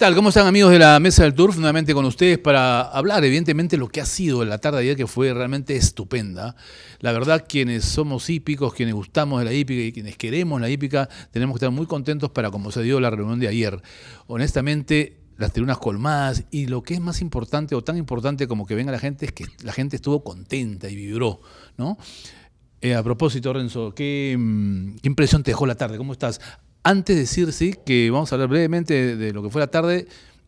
tal? ¿Cómo están amigos de la Mesa del Tour? Nuevamente con ustedes para hablar, evidentemente, lo que ha sido la tarde de ayer, que fue realmente estupenda. La verdad, quienes somos hípicos, quienes gustamos de la hípica y quienes queremos la hípica, tenemos que estar muy contentos para como se dio la reunión de ayer. Honestamente, las tribunas colmadas y lo que es más importante o tan importante como que venga la gente es que la gente estuvo contenta y vibró, ¿no? Eh, a propósito, Renzo, ¿qué, mm, ¿qué impresión te dejó la tarde? ¿Cómo estás? Antes de decir, sí, que vamos a hablar brevemente de lo que fue la tarde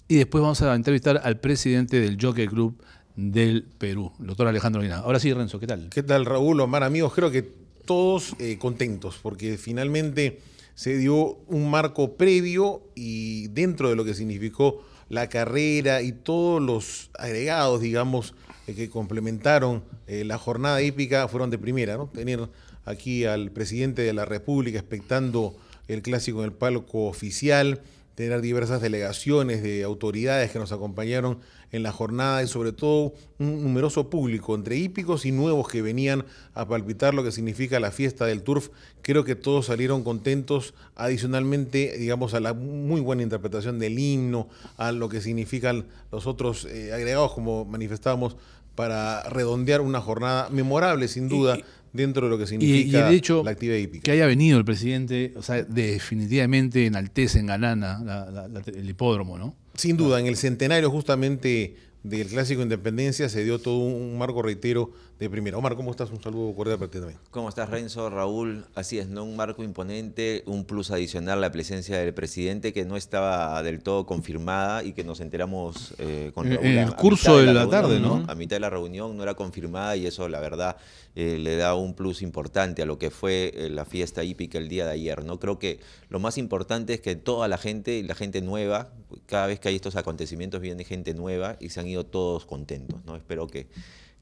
y después vamos a entrevistar al presidente del Jockey Club del Perú, el doctor Alejandro Lina. Ahora sí, Renzo, ¿qué tal? ¿Qué tal, Raúl? Omar, amigos, creo que todos eh, contentos porque finalmente se dio un marco previo y dentro de lo que significó la carrera y todos los agregados, digamos, eh, que complementaron eh, la jornada hípica fueron de primera, ¿no? Tener aquí al presidente de la República expectando el clásico en el palco oficial, tener diversas delegaciones de autoridades que nos acompañaron en la jornada y sobre todo un numeroso público entre hípicos y nuevos que venían a palpitar lo que significa la fiesta del turf. Creo que todos salieron contentos adicionalmente, digamos, a la muy buena interpretación del himno, a lo que significan los otros eh, agregados como manifestábamos para redondear una jornada memorable sin duda dentro de lo que significa de hecho, la hípica. Que haya venido el presidente, o sea, definitivamente en alteza en Galana, el hipódromo, ¿no? Sin duda, en el centenario justamente del Clásico Independencia se dio todo un marco, reitero, de primera. Omar, ¿cómo estás? Un saludo cordial para ti también. ¿Cómo estás, Renzo? Raúl, así es, ¿no? Un marco imponente, un plus adicional la presencia del presidente que no estaba del todo confirmada y que nos enteramos eh, con Raúl. En el curso de la, tarde, ¿no? A mitad de la reunión no era confirmada y eso, la verdad, eh, le da un plus importante a lo que fue eh, la fiesta hípica el día de ayer, ¿no? Creo que lo más importante es que toda la gente, la gente nueva, cada vez que hay estos acontecimientos viene gente nueva y se han ido todos contentos, ¿no? Espero que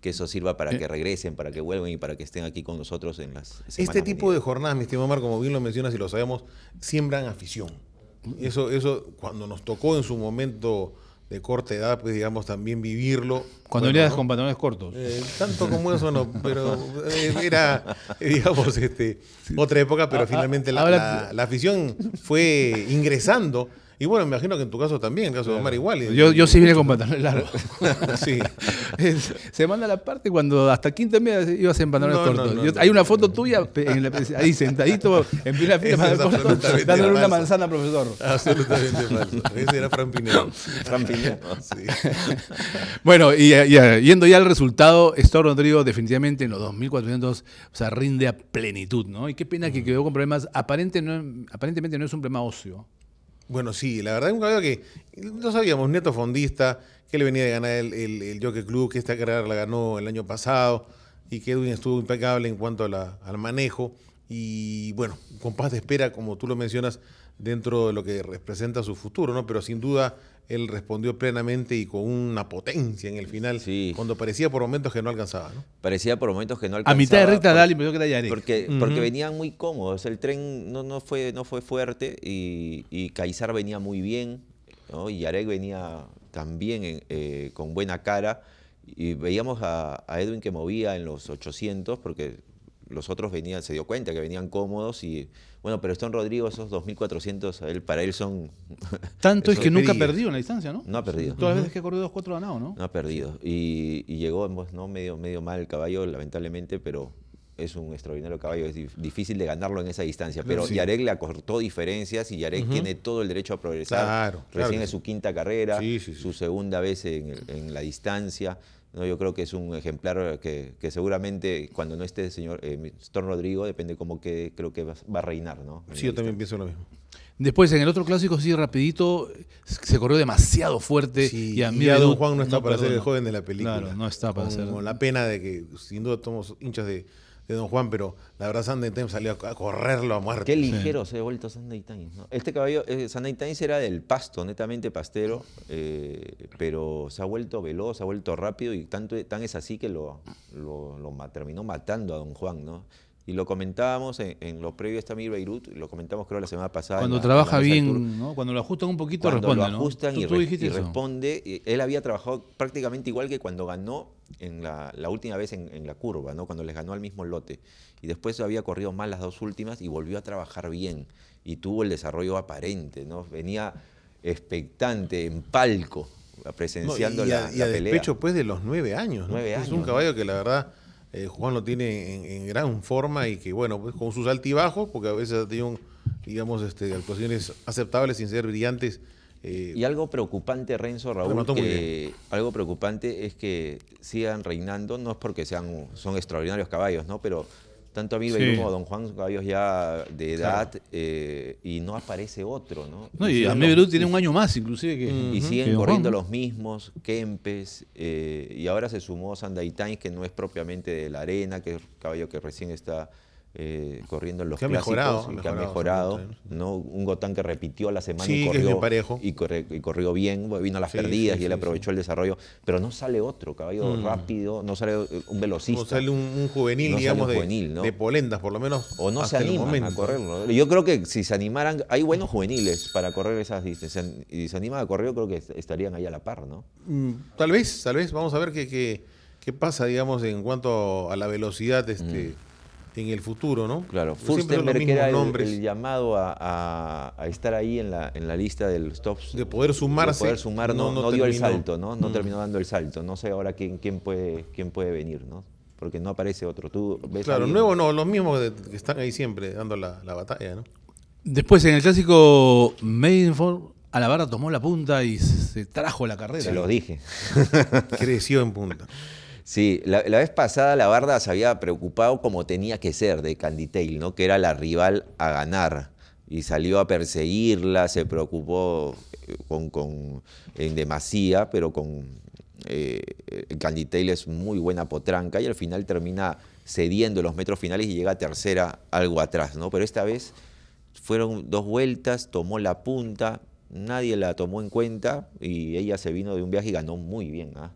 que eso sirva para eh, que regresen, para que vuelvan y para que estén aquí con nosotros en las... Este tipo de jornadas, mi estimado marco, como bien lo mencionas y lo sabemos, siembran afición. Eso, eso cuando nos tocó en su momento de corta edad, pues digamos, también vivirlo. Cuando bueno, eras con pantalones cortos. Eh, tanto como eso no, pero eh, era, digamos, este, otra época, pero ah, ah, finalmente la, la, afición fue ingresando y bueno, me imagino que en tu caso también, en el caso de Omar igual. yo, yo sí vine con pantalones largos. sí. Se manda la parte cuando hasta quinta y media ibas a pantalones no, cortos. hay una foto tuya en la, ahí sentadito en de fila dándole una manzana al profesor. Absolutamente falso. Ese era Fran Pinero. Fran sí. bueno, y, eh, yendo ya al resultado, Estor Rodrigo definitivamente en los 2.400 o sea, rinde a plenitud, ¿no? Y qué pena que quedó con problemas. Aparentemente no, aparentemente no es un problema óseo. Bueno, sí, la verdad es un que no sabíamos, neto fondista, que le venía de ganar el, el, Jockey Club, que esta carrera la ganó el año pasado y que Edwin estuvo impecable en cuanto a la, al manejo. Y bueno, paz de espera, como tú lo mencionas, dentro de lo que representa su futuro, ¿no? Pero sin duda él respondió plenamente y con una potencia en el final, sí. cuando parecía por momentos que no alcanzaba, ¿no? Parecía por momentos que no alcanzaba. A mitad de recta da la impresión que era Porque, porque venían muy cómodos, el tren no, fue, no fue fuerte y, Caizar venía muy bien, ¿no? Y Yarek venía también eh, eh, con buena cara y veíamos a, Edwin que movía en los 800 porque los otros venían, se dio cuenta que venían cómodos y bueno, pero Stone Rodrigo, esos 2.400, él, para él son... Tanto es que nunca ha perdido en la distancia, ¿no? No ha perdido. Todas las veces que ha corrido cuatro 4 ganado, ¿no? No ha perdido. Y, llegó ¿no? medio, medio mal el caballo, lamentablemente, pero es un extraordinario caballo, es difícil de ganarlo en esa distancia. Pero Yarek le acortó diferencias y Yarek tiene todo el derecho a progresar. Claro, Recién es su quinta carrera, su segunda vez en la distancia. No, yo creo que es un ejemplar eh, que, que seguramente cuando no esté el señor eh, Rodrigo, depende cómo que creo que va, a reinar, ¿no? Sí, yo también pienso lo mismo. Después, en el otro clásico, sí, rapidito, se corrió demasiado fuerte. y a mí Don Juan no está para ser el joven de la película. Claro, no está para ser. Con la pena de que, sin duda, somos hinchas de, de Don Juan, pero la verdad Sunday Times salió a correrlo a muerte. Qué ligero se ha vuelto Sunday ¿no? Este caballo, eh, era del pasto, netamente pastero, eh, pero se ha vuelto veloz, se ha vuelto rápido y tanto, tan es así que lo, lo, lo terminó matando a Don Juan, ¿no? y lo comentábamos en, lo previo a esta Mir Beirut, lo comentamos creo la semana pasada. Cuando trabaja bien, ¿no? cuando lo ajustan un poquito, cuando Lo ajustan y, y responde. él había trabajado prácticamente igual que cuando ganó en la, última vez en, la curva, ¿no? cuando les ganó al mismo lote. Y después había corrido más las dos últimas y volvió a trabajar bien. Y tuvo el desarrollo aparente. ¿no? Venía expectante, en palco, presenciando la, pelea. y a despecho pues de los nueve años. Nueve años. Es un caballo que la verdad eh, Juan lo tiene en, gran forma y que, bueno, pues con sus altibajos, porque a veces ha tenido, digamos, este, actuaciones aceptables sin ser brillantes. Eh, y algo preocupante, Renzo, Raúl, que algo preocupante es que sigan reinando, no es porque sean, son extraordinarios caballos, ¿no? Pero tanto a mí como a Don Juan, caballos ya de edad, eh, y no aparece otro, ¿no? no y, a mí tiene un año más, inclusive. Que, y siguen corriendo los mismos, Kempes, eh, y ahora se sumó Sandaitain, que no es propiamente de la arena, que es un caballo que recién está eh, corriendo en los clásicos que ha mejorado. ¿no? Un Gotán que repitió la semana y, corrió, parejo. Y, corrió bien, vino a las perdidas y él aprovechó el desarrollo, pero no sale otro caballo mm. rápido, no sale eh, un velocista. No sale un, juvenil, digamos, de, polendas por lo menos. O no se animan a correrlo. Yo creo que si se animaran, hay buenos juveniles para correr esas distancias y se animan a correr, creo que estarían ahí a la par, ¿no? Mm, tal vez, tal vez, vamos a ver qué, pasa, digamos, en cuanto a la velocidad. este mm en el futuro, ¿no? Claro, siempre era el, el llamado a, estar ahí en la, en la lista del stops, De poder sumarse. De poder sumar, no, dio el salto, ¿no? No mm. terminó dando el salto. No sé ahora quién, puede, venir, ¿no? Porque no aparece otro. ¿Tú ves claro, nuevo no, los mismos que están ahí siempre dando la, batalla, ¿no? Después en el clásico Maidenford, barra tomó la punta y se trajo la carrera. Se lo dije. Creció en punta. Sí, la, vez pasada la Barda se había preocupado como tenía que ser de Canditail, ¿no? Que era la rival a ganar. Y salió a perseguirla, se preocupó eh, con, en demasía, pero con. Eh, es muy buena potranca y al final termina cediendo los metros finales y llega tercera algo atrás, ¿no? Pero esta vez fueron dos vueltas, tomó la punta, nadie la tomó en cuenta y ella se vino de un viaje y ganó muy bien. ¿ah?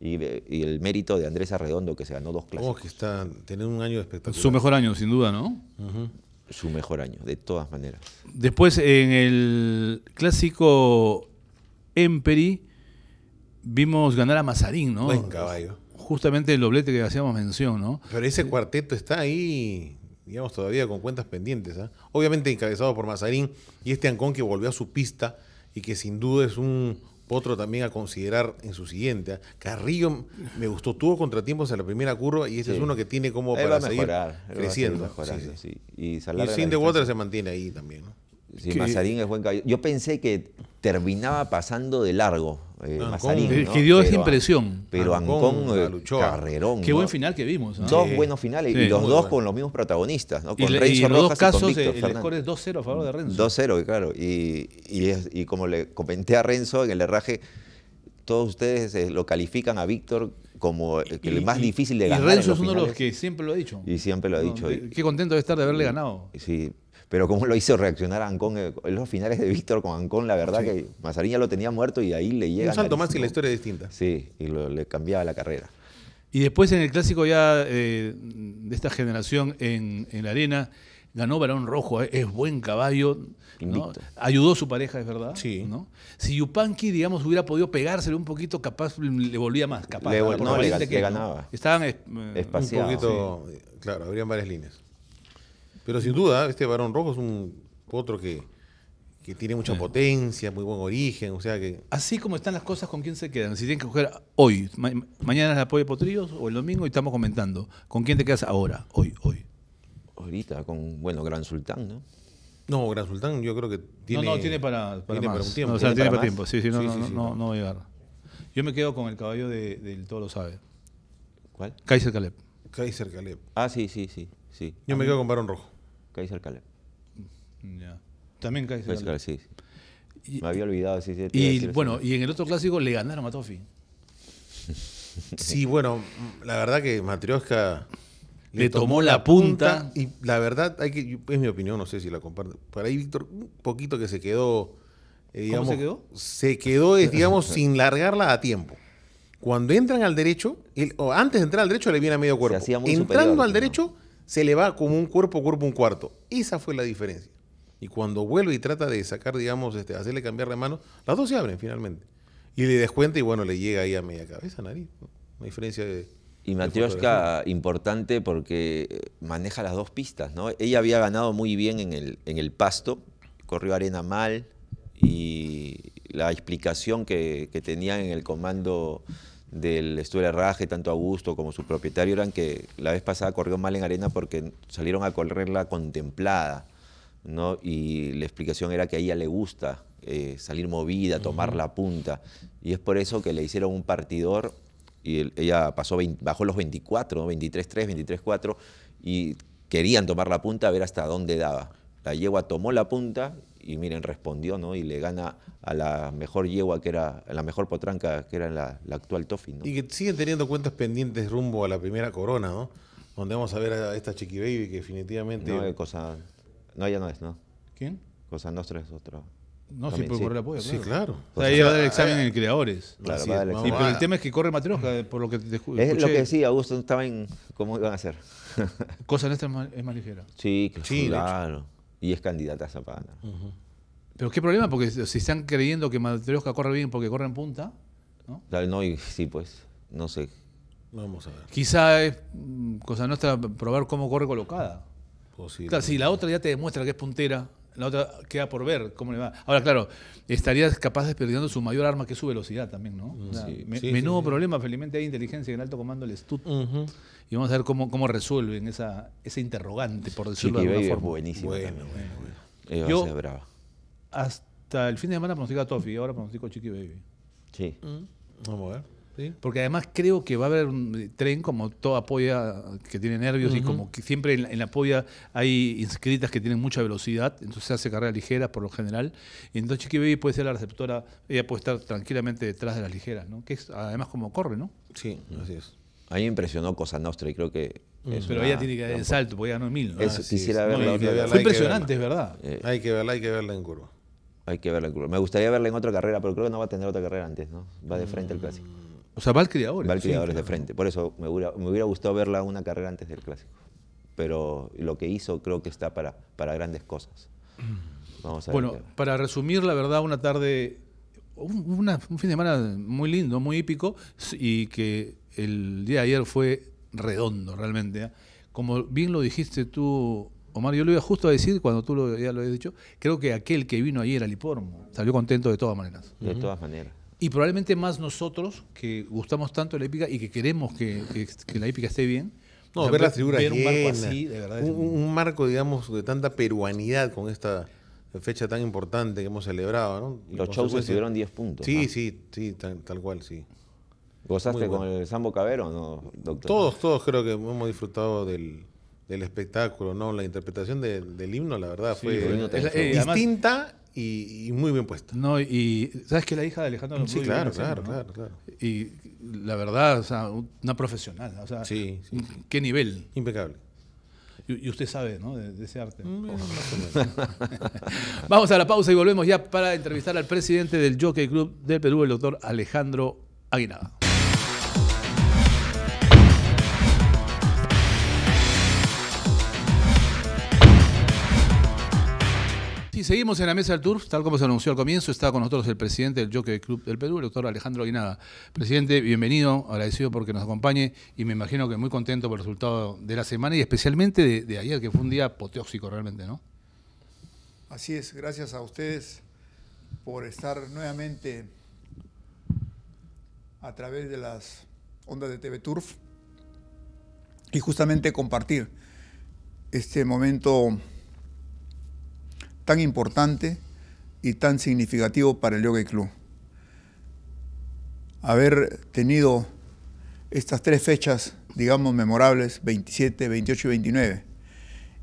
y, el mérito de Andrés Arredondo, que se ganó dos Clásicos. Oh, que está, teniendo un año espectáculo. Su mejor año, sin duda, ¿no? Su mejor año, de todas maneras. Después, en el clásico Emperi, vimos ganar a Mazarín, ¿no? Buen caballo. Justamente el doblete que hacíamos mención, ¿no? Pero ese cuarteto está ahí, digamos, todavía con cuentas pendientes. ¿ah? Obviamente encabezado por Mazarín y este Ancón que volvió a su pista y que sin duda es un, otro también a considerar en su siguiente. ¿ah? Carrillo me gustó, tuvo contratiempos en la primera curva y ese es uno que tiene como para mejorar, seguir creciendo. Y, y Sin de Water se mantiene ahí también. ¿no? Mazarín es buen Yo pensé que terminaba pasando de largo. Eh, Mazarín, que, dio esa impresión. Pero Ancón, eh, Carrerón. Qué buen final que vimos. Dos buenos finales y los dos con los mismos protagonistas. Con y, en los dos casos el, score 2-0 a favor de Renzo. 2-0, claro. Y, como le comenté a Renzo en el herraje, todos ustedes eh, lo califican a Víctor como el más difícil de ganar. Y Renzo es uno de los que siempre lo ha dicho. Y siempre lo ha dicho. Qué contento de estar de haberle ganado. Sí, pero cómo lo hizo reaccionar a Ancón, eh, en los finales de Víctor con Ancón, la verdad que Mazarín ya lo tenía muerto y ahí le llega... Un más y la historia es distinta. Sí, y le cambiaba la carrera. Y después en el clásico ya eh, de esta generación en, la arena, ganó Barón Rojo, eh, es buen caballo, ayudó a su pareja, es verdad. Sí. ¿no? Si Yupanqui, digamos, hubiera podido pegárselo un poquito, capaz le volvía más, capaz. Le, no, le, que, ganaba. Estaban espaciados. un poquito, claro, habrían varias líneas. Pero sin duda, este varón rojo es un otro que, que tiene mucha potencia, muy buen origen, o sea que... Así como están las cosas, ¿con quién se quedan? Si tienen que coger hoy, mañana mañana la apoyo Potrillos o el domingo y estamos comentando, ¿con quién te quedas ahora, hoy, hoy? Ahorita, con, bueno, Gran Sultán, ¿no? No, Gran Sultán yo creo que tiene... No, no, tiene para, para, un tiempo. No, o tiene para, tiempo, sí, sí, no, no, no, no, va a llegar. Yo me quedo con el caballo del de, de Todo lo sabe. ¿Cuál? Kaiser Caleb. Kaiser Caleb. Ah, sí, sí, sí. Yo me quedo con Barón Rojo. Kaiser Alcalá. Mm, También Kaiser, Alcalá. sí. me había olvidado. Sí, sí, y bueno, y en el otro clásico le ganaron a Toffi. sí, bueno, la verdad que Matrioska le, tomó, la punta, Y la verdad, hay que, es mi opinión, no sé si la comparto. Por ahí, Víctor, un poquito que se quedó. Eh, ¿Cómo se quedó? Se quedó, digamos, sin largarla a tiempo. Cuando entran al derecho, o antes de entrar al derecho le viene a medio cuerpo. Entrando al derecho, se le va como un cuerpo, cuerpo, un cuarto. Esa fue la diferencia. Y cuando vuelve y trata de sacar, digamos, este, hacerle cambiar de mano, las dos se abren finalmente. Y le descuenta y bueno, le llega ahí a media cabeza, nariz. Una diferencia de... Y Matrioska, importante porque eh, maneja las dos pistas, ¿no? Ella había ganado muy bien en el, en el pasto, corrió arena mal y la explicación que, que tenía en el comando del estudio de Raje, tanto Augusto como su propietario, eran que la vez pasada corrió mal en arena porque salieron a correrla contemplada, ¿no? Y la explicación era que a ella le gusta eh, salir movida, tomar la punta. Y es por eso que le hicieron un partidor y ella pasó bajó los 24, 23 23-3, 23-4, y querían tomar la punta a ver hasta dónde daba. La yegua tomó la punta y miren, respondió, ¿no? Y le gana a la mejor yegua que era, a la mejor potranca que era la, actual Toffi. ¿no? Y que siguen teniendo cuentas pendientes rumbo a la primera corona, ¿no? Donde vamos a ver a esta Chiqui Baby que definitivamente... No, cosa... No, ella no es, ¿no? ¿Quién? Cosa Nostra es otra... No, si sí, por la el apoyo. Claro. Sí, claro. O ella va a dar el examen eh, en creadores. Claro, Y, pero el tema es que corre Matrioska, eh, por lo que te escuché. Es lo que decía, Augusto, estaba en cómo iban a hacer. Cosa Nostra es más, es más ligera. Sí, claro y es candidata a Zapata. Pero qué problema, porque si están creyendo que Matrioska corre bien porque corre en punta, ¿no? no, y sí, pues, no sé. Vamos a ver. Quizá es mm, cosa nuestra probar cómo corre colocada. Claro, si la otra ya te demuestra que es puntera, la otra queda por ver cómo le va. Ahora, claro, estarías capaz de perdiendo su mayor arma, que es su velocidad también, ¿no? menudo problema, felizmente hay inteligencia en alto comando el STUT. Y vamos a ver cómo, cómo resuelven esa, ese interrogante, por decirlo de alguna forma. Buenísimo. Yo, hasta el fin de semana pronosticaba y ahora pronostico Chiqui Baby. Sí. Mm, vamos a ver. Porque además creo que va a haber un tren, como toda apoya que tiene nervios, y como que siempre en la, en polla hay inscritas que tienen mucha velocidad, entonces hace carrera ligera por lo general. Y entonces Chiqui Baby puede ser la receptora, ella puede estar tranquilamente detrás de las ligeras, ¿no? Que es además como corre, ¿no? Sí, así es. A mí impresionó Cosa Nostra y creo que. Mm. pero ella tiene que dar el salto, porque ella no es mil. ¿no? Fue impresionante, es verdad. Eh. Hay que verla, hay que verla en curva. Hay que verla Me gustaría verla en otra carrera, pero creo que no va a tener otra carrera antes, ¿no? Va de frente al mm. clásico. O sea, Valcriadores. ahora. de ah. frente. Por eso me hubiera, gustado verla una carrera antes del clásico. Pero lo que hizo creo que está para, para grandes cosas. Mm. Vamos a bueno, para resumir, la verdad, una tarde, un fin de semana muy lindo, muy hípico, y que el día de ayer fue redondo realmente. ¿eh? Como bien lo dijiste tú, Omar, yo lo iba justo a decir cuando tú lo, ya lo habías dicho, creo que aquel que vino ayer al Lipormo salió contento de todas maneras. De todas maneras. Y probablemente más nosotros que gustamos tanto de la épica y que queremos que, la épica esté bien. No, ver la un marco de Un, marco, digamos, de tanta peruanidad con esta fecha tan importante que hemos celebrado, Los shows se 10 puntos. Sí, sí, sí, tal, cual, sí. ¿Gozaste con el Sambo Cabero no, doctor? Todos, todos creo que hemos disfrutado del, espectáculo, ¿no? La interpretación del himno, la verdad, fue, eh, distinta y, muy bien puesta. y sabes que la hija de Alejandro Sí, claro, claro, claro, Y la verdad, o sea, una profesional, o sí, qué nivel. Impecable. Y, usted sabe, ¿no? De, ese arte. Mm, Vamos a la pausa y volvemos ya para entrevistar al presidente del Jockey Club de Perú, el doctor Alejandro Aguinaldo seguimos en la mesa del Turf, tal como se anunció al comienzo. Está con nosotros el presidente del Jockey Club del Perú, el doctor Alejandro Guinaga. Presidente, bienvenido, agradecido porque nos acompañe y me imagino que muy contento por el resultado de la semana y especialmente de, ayer, que fue un día apoteóxico realmente, ¿no? Así es, gracias a ustedes por estar nuevamente a través de las ondas de TV Turf y justamente compartir este momento tan importante y tan significativo para el Yoga Club. Haber tenido estas tres fechas, digamos, memorables, 27, 28 y 29,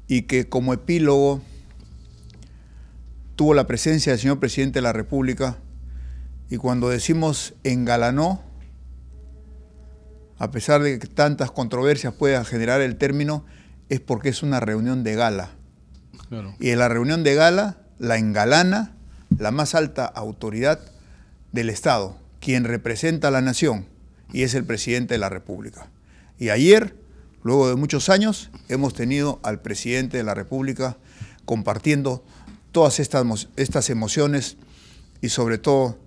y que como epílogo tuvo la presencia del señor presidente de la República, y cuando decimos engalanó, a pesar de que tantas controversias pueda generar el término, es porque es una reunión de gala. Y en la reunión de gala la engalana la más alta autoridad del Estado, quien representa a la nación y es el presidente de la República. Y ayer, luego de muchos años, hemos tenido al presidente de la República compartiendo todas estas, estas emociones y sobre todo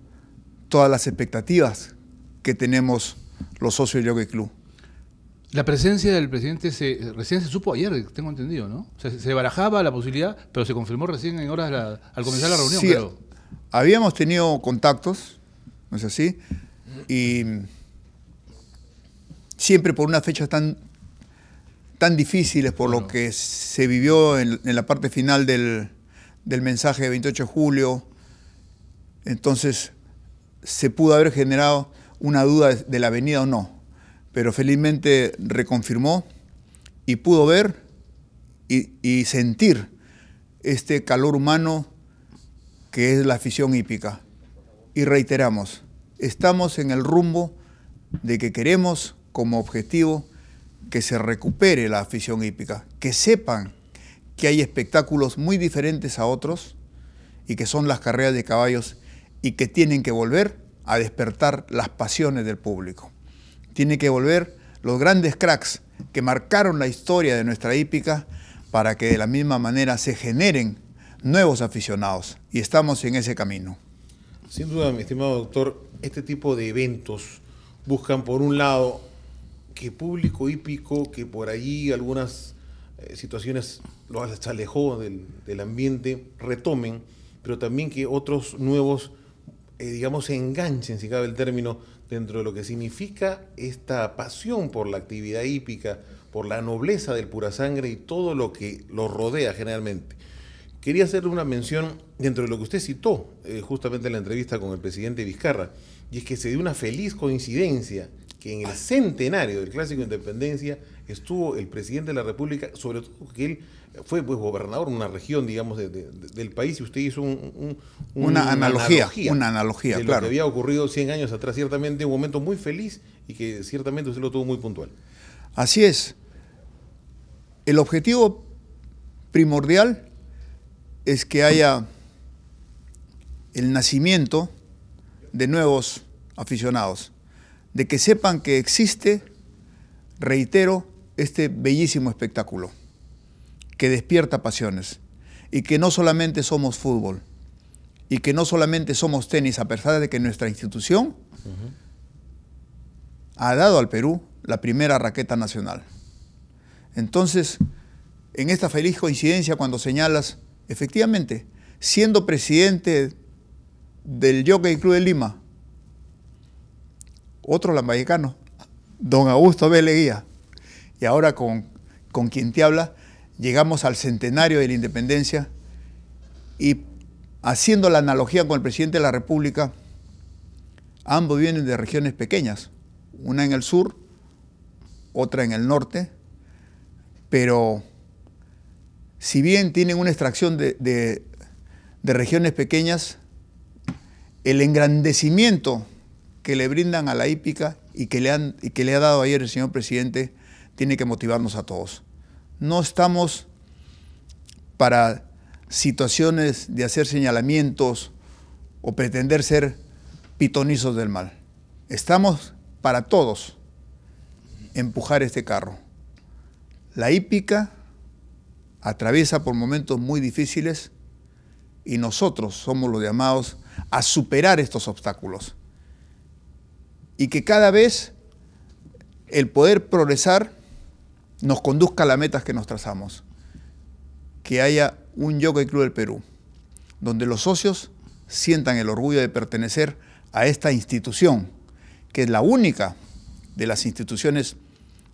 todas las expectativas que tenemos los socios de Jockey Club. La presencia del presidente se, recién se supo ayer, tengo entendido, ¿no? se barajaba la posibilidad, pero se confirmó recién en horas al comenzar la reunión, Habíamos tenido contactos, ¿no es así? Y siempre por unas fechas tan, tan difíciles, por lo que se vivió en, la parte final del, del mensaje de 28 de julio, entonces se pudo haber generado una duda de la venida o no pero felizmente reconfirmó y pudo ver y, y sentir este calor humano que es la afición hípica. Y reiteramos, estamos en el rumbo de que queremos como objetivo que se recupere la afición hípica, que sepan que hay espectáculos muy diferentes a otros y que son las carreras de caballos y que tienen que volver a despertar las pasiones del público. Tiene que volver los grandes cracks que marcaron la historia de nuestra hípica para que de la misma manera se generen nuevos aficionados. Y estamos en ese camino. Sin duda, mi estimado doctor, este tipo de eventos buscan, por un lado, que público hípico, que por allí algunas eh, situaciones los alejó del, ambiente, retomen, pero también que otros nuevos, eh, digamos, se enganchen, si cabe el término, dentro de lo que significa esta pasión por la actividad hípica, por la nobleza del pura sangre y todo lo que lo rodea generalmente. Quería hacerle una mención dentro de lo que usted citó eh, justamente en la entrevista con el presidente Vizcarra, y es que se dio una feliz coincidencia que en el centenario del Clásico de Independencia estuvo el presidente de la República, sobre todo que él fue pues, gobernador de una región, digamos, del país, y usted hizo una, analogía, una analogía, claro. lo que había ocurrido 100 años atrás, ciertamente un momento muy feliz y que ciertamente usted lo tuvo muy puntual. Así es. El objetivo primordial es que haya el nacimiento de nuevos aficionados de que sepan que existe, reitero, este bellísimo espectáculo que despierta pasiones y que no solamente somos fútbol y que no solamente somos tenis, a pesar de que nuestra institución ha dado al Perú la primera raqueta nacional. Entonces, en esta feliz coincidencia cuando señalas, efectivamente, siendo presidente del Jockey Club de Lima, otro lambayecano, don Augusto Leguía, Y ahora con, con quien te habla, llegamos al centenario de la independencia y haciendo la analogía con el presidente de la República, ambos vienen de regiones pequeñas, una en el sur, otra en el norte, pero si bien tienen una extracción de regiones pequeñas, el engrandecimiento que le brindan a la hípica y que le, han, que le ha dado ayer el señor presidente tiene que motivarnos a todos. No estamos para situaciones de hacer señalamientos o pretender ser pitonizos del mal. Estamos para todos empujar este carro. La hípica atraviesa por momentos muy difíciles y nosotros somos los llamados a superar estos obstáculos y que cada vez el poder progresar nos conduzca a las metas que nos trazamos. Que haya un y Club del Perú, donde los socios sientan el orgullo de pertenecer a esta institución, que es la única de las instituciones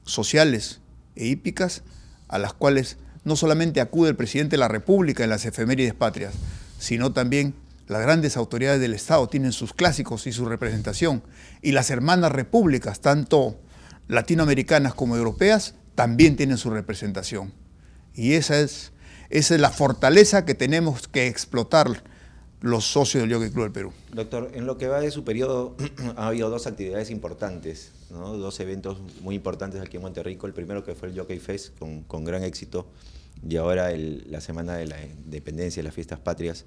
sociales e hípicas a las cuales no solamente acude el presidente de la República en las efemérides patrias, sino también las grandes autoridades del Estado tienen sus clásicos y su representación, y las hermanas repúblicas, tanto latinoamericanas como europeas, también tienen su representación. Y esa es, esa es la fortaleza que tenemos que explotar los socios del Jockey Club del Perú. Doctor, en lo que va de su periodo ha habido dos actividades importantes, ¿no? dos eventos muy importantes aquí en Monterrey. El primero que fue el Jockey Fest con, gran éxito y ahora la Semana de la Independencia, las Fiestas Patrias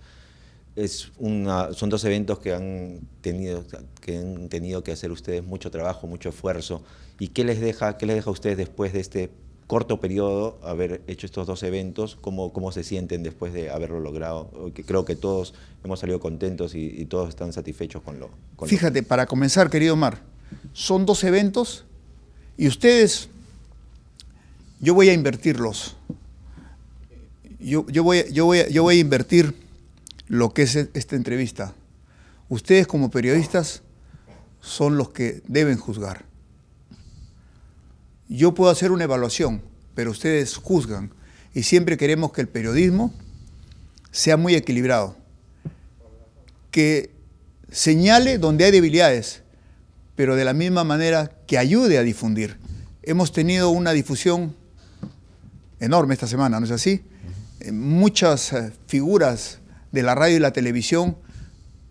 son dos eventos que han, tenido, que han tenido que hacer ustedes mucho trabajo, mucho esfuerzo. ¿Y qué les deja, qué les deja a ustedes después de este corto periodo haber hecho estos dos eventos? ¿Cómo, cómo se sienten después de haberlo logrado? Creo que todos hemos salido contentos y, todos están satisfechos con lo. Con Fíjate, para comenzar, querido Omar, son dos eventos y ustedes, yo voy a invertirlos. Yo, voy, yo, yo voy a invertir lo que es esta entrevista. Ustedes como periodistas son los que deben juzgar. Yo puedo hacer una evaluación, pero ustedes juzgan. Y siempre queremos que el periodismo sea muy equilibrado, que señale donde hay debilidades, pero de la misma manera que ayude a difundir. Hemos tenido una difusión enorme esta semana, ¿no es así? Eh, muchas eh, figuras de la radio y la televisión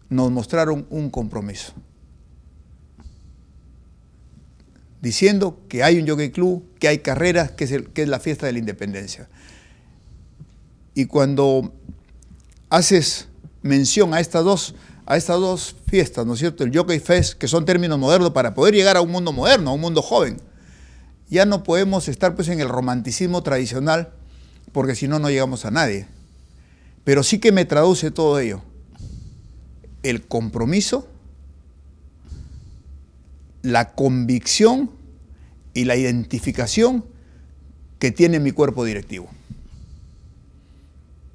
nos mostraron un compromiso. Diciendo que hay un jockey club, que hay carreras, que es, la fiesta de la independencia. Y cuando haces mención a estas dos, a estas dos fiestas, ¿no es cierto? El Jockey Fest, que son términos modernos para poder llegar a un mundo moderno, a un mundo joven. Ya no podemos estar pues en el romanticismo tradicional, porque si no, no llegamos a nadie. Pero sí que me traduce todo ello. El compromiso, la convicción y la identificación que tiene mi cuerpo directivo.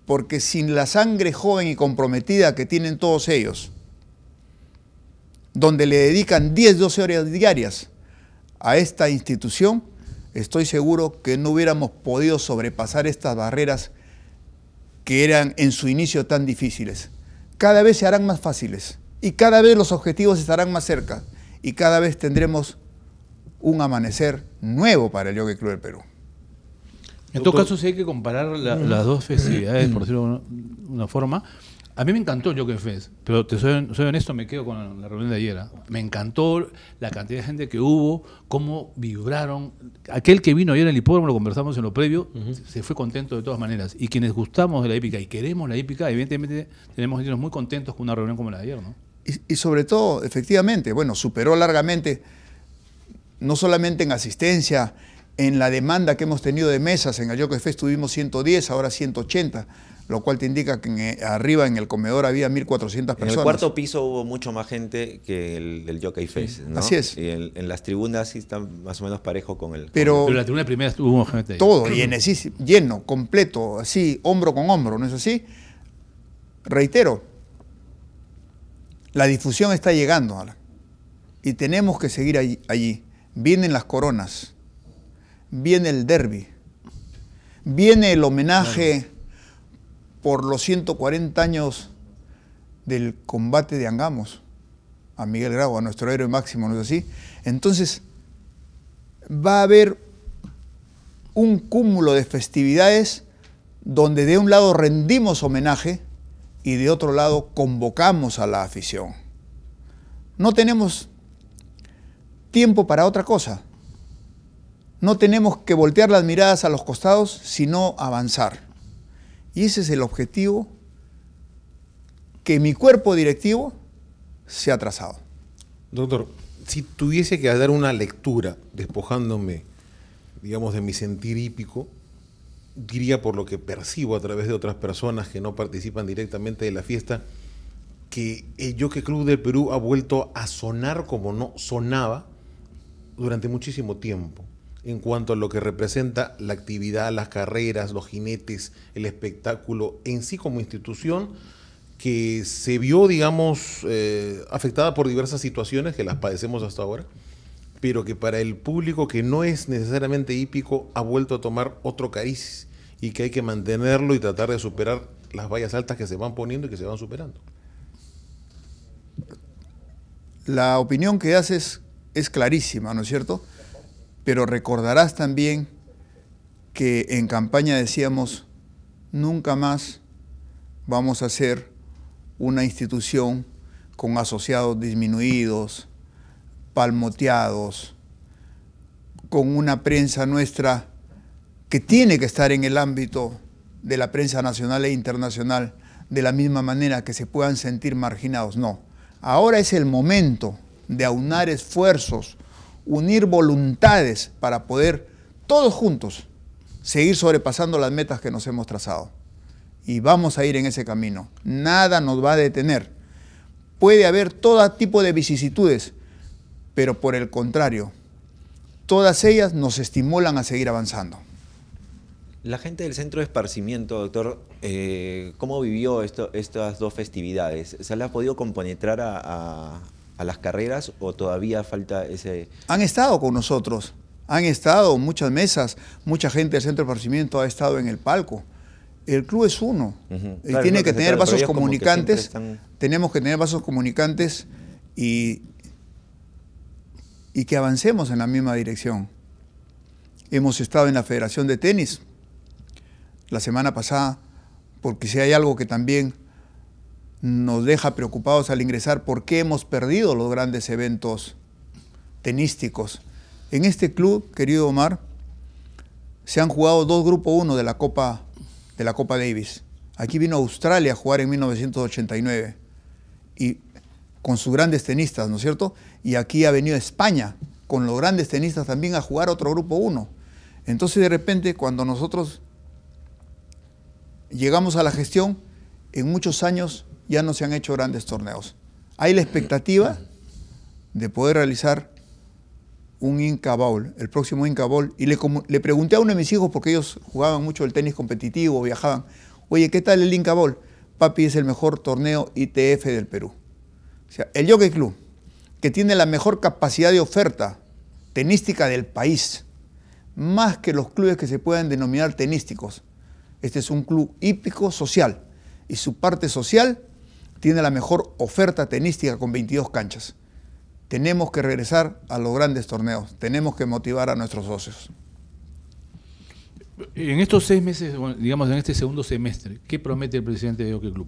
Porque sin la sangre joven y comprometida que tienen todos ellos, donde le dedican 10, 12 horas diarias a esta institución, estoy seguro que no hubiéramos podido sobrepasar estas barreras que eran en su inicio tan difíciles, cada vez se harán más fáciles y cada vez los objetivos estarán más cerca y cada vez tendremos un amanecer nuevo para el Jockey Club del Perú. En todo caso, si hay que comparar mm. las dos festividades, por decirlo de una forma, a mí me encantó el Joker Fest, pero te soy, honesto, me quedo con la reunión de ayer. ¿ah? Me encantó la cantidad de gente que hubo, cómo vibraron. Aquel que vino ayer en el hipódromo, lo conversamos en lo previo, se fue contento de todas maneras. Y quienes gustamos de la épica y queremos la épica, evidentemente tenemos que irnos muy contentos con una reunión como la de ayer. ¿no? Y, sobre todo, efectivamente, bueno, superó largamente, no solamente en asistencia, en la demanda que hemos tenido de mesas. En el Joker Fest tuvimos 110, ahora 180 lo cual te indica que eh, arriba en el comedor había 1.400 personas. En el cuarto piso hubo mucho más gente que el del Jockey Face, Así es. Y en, las tribunas sí están más o menos parejo con el... Pero, la tribuna primera hubo gente. Todo, lleno, completo, así, hombro con hombro, ¿no es así? Reitero, la difusión está llegando ahora. y tenemos que seguir allí, Vienen las coronas, viene el derby, viene el homenaje por los 140 años del combate de Angamos a Miguel Grau, a nuestro héroe máximo, ¿no es así? Entonces, va a haber un cúmulo de festividades donde de un lado rendimos homenaje y de otro lado convocamos a la afición. No tenemos tiempo para otra cosa. No tenemos que voltear las miradas a los costados, sino avanzar. Y ese es el objetivo que mi cuerpo directivo se ha trazado. Doctor, si tuviese que dar una lectura despojándome, digamos, de mi sentir hípico, diría por lo que percibo a través de otras personas que no participan directamente de la fiesta, que el eh, que Club del Perú ha vuelto a sonar como no sonaba durante muchísimo tiempo en cuanto a lo que representa la actividad, las carreras, los jinetes, el espectáculo en sí como institución que se vio, digamos, eh, afectada por diversas situaciones que las padecemos hasta ahora, pero que para el público que no es necesariamente hípico ha vuelto a tomar otro cariz y que hay que mantenerlo y tratar de superar las vallas altas que se van poniendo y que se van superando. La opinión que haces es clarísima, ¿no es cierto? Pero recordarás también que en campaña decíamos, nunca más vamos a ser una institución con asociados disminuidos, palmoteados, con una prensa nuestra que tiene que estar en el ámbito de la prensa nacional e internacional de la misma manera que se puedan sentir marginados. No, ahora es el momento de aunar esfuerzos unir voluntades para poder todos juntos seguir sobrepasando las metas que nos hemos trazado. Y vamos a ir en ese camino. Nada nos va a detener. Puede haber todo tipo de vicisitudes, pero por el contrario, todas ellas nos estimulan a seguir avanzando. La gente del centro de esparcimiento, doctor, eh, ¿cómo vivió estas dos festividades? ¿Se le ha podido compenetrar a, a las carreras o todavía falta ese... Han estado con nosotros, han estado muchas mesas, mucha gente del centro de esparcimiento ha estado en el palco. El club es uno eh, tiene que, tener vasos comunicantes, tenemos que tener vasos comunicantes y, y que avancemos en la misma dirección. Hemos estado en la Federación de Tenis la semana pasada, porque si hay algo que también nos deja preocupados al ingresar por qué hemos perdido los grandes eventos tenísticos. En este club, querido Omar, se han jugado dos grupos uno de la Copa de la Copa Davis. Aquí vino Australia a jugar en 1989 y con sus grandes tenistas, ¿no es cierto? Y aquí ha venido España con los grandes tenistas también a jugar otro grupo 1. Entonces de repente cuando nosotros llegamos a la gestión, en muchos años ya no se han hecho grandes torneos. Hay la expectativa de poder realizar un Inca Bowl, el próximo Inca Bowl. Y le, pregunté a uno de mis hijos, porque ellos jugaban mucho el tenis competitivo, viajaban, oye, ¿qué tal el Inca Bowl? Papi es el mejor torneo ITF del Perú. O sea, el Jockey Club, que tiene la mejor capacidad de oferta tenística del país, más que los clubes que se puedan denominar tenísticos. Este es un club hípico social y su parte social tiene la mejor oferta tenística con 22 canchas. Tenemos que regresar a los grandes torneos, tenemos que motivar a nuestros socios. En estos seis meses, digamos en este segundo semestre, ¿qué promete el presidente de Hockey Club?